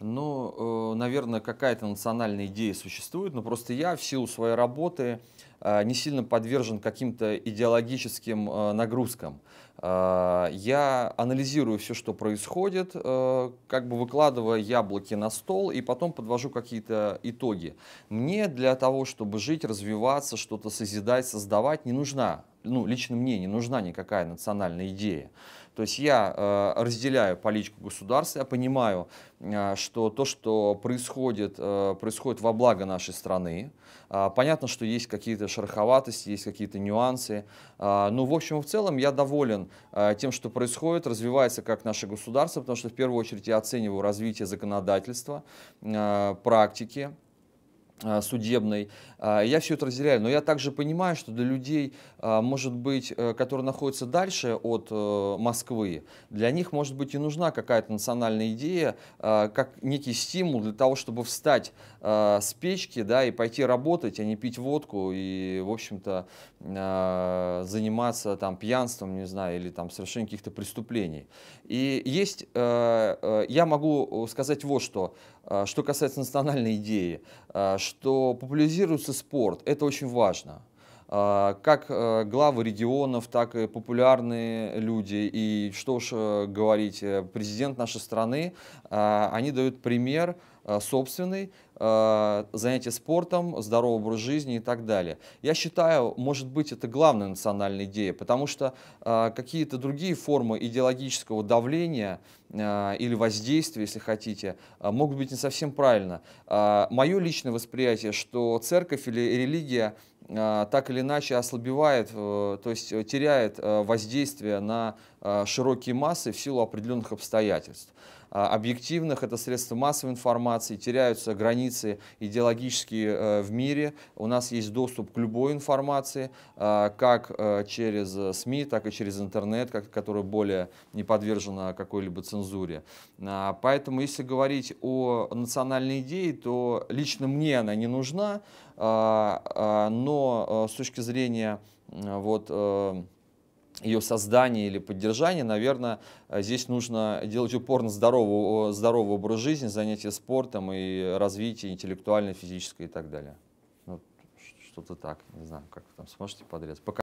Ну, э, наверное, какая-то национальная идея существует, но просто я в силу своей работы э, не сильно подвержен каким-то идеологическим э, нагрузкам. Я анализирую все, что происходит, как бы выкладывая яблоки на стол и потом подвожу какие-то итоги. Мне для того, чтобы жить, развиваться, что-то созидать, создавать, не нужна ну, лично мне не нужна никакая национальная идея. То есть я э, разделяю политику государства, я понимаю, э, что то, что происходит, э, происходит во благо нашей страны. Э, понятно, что есть какие-то шероховатости, есть какие-то нюансы. Э, но, в общем, в целом я доволен э, тем, что происходит, развивается как наше государство, потому что в первую очередь я оцениваю развитие законодательства, э, практики а, судебной. А, я все это разделяю, но я также понимаю, что для людей, а, может быть, э, которые находятся дальше от э, Москвы, для них, может быть, и нужна какая-то национальная идея, как некий стимул для того, чтобы встать с печки да, и пойти работать, а не пить водку и, в общем-то, заниматься там, пьянством, не знаю, или там, совершением каких-то преступлений. И есть, э, я могу сказать вот что, что касается национальной идеи, что популяризируется спорт, это очень важно. А, как э, главы регионов, так и популярные люди, и что уж э, говорить, э, президент нашей страны, они дают пример собственный, занятия спортом, здоровый образ жизни и так далее. Я считаю, может быть, это главная национальная идея, потому что какие-то другие формы идеологического давления или воздействия, если хотите, могут быть не совсем правильно. Мое личное восприятие, что церковь или религия а, так или иначе ослабевает, э, то есть э, теряет э, воздействие на широкие массы в силу определенных обстоятельств. А, объективных это средства массовой информации, теряются границы идеологические в мире. У нас есть доступ к любой информации, а, как через СМИ, так и через интернет, который более не подвержена какой-либо цензуре. Поэтому если говорить о национальной идее, то лично мне она не нужна, но Э, с точки зрения э, вот, э, ее создания или поддержания, наверное, здесь нужно делать упор на здоровый, здоровый образ жизни, занятия спортом и развитие интеллектуальное, физическое и так далее. Ну, что-то так, не знаю, как вы там сможете подрезать. Пока.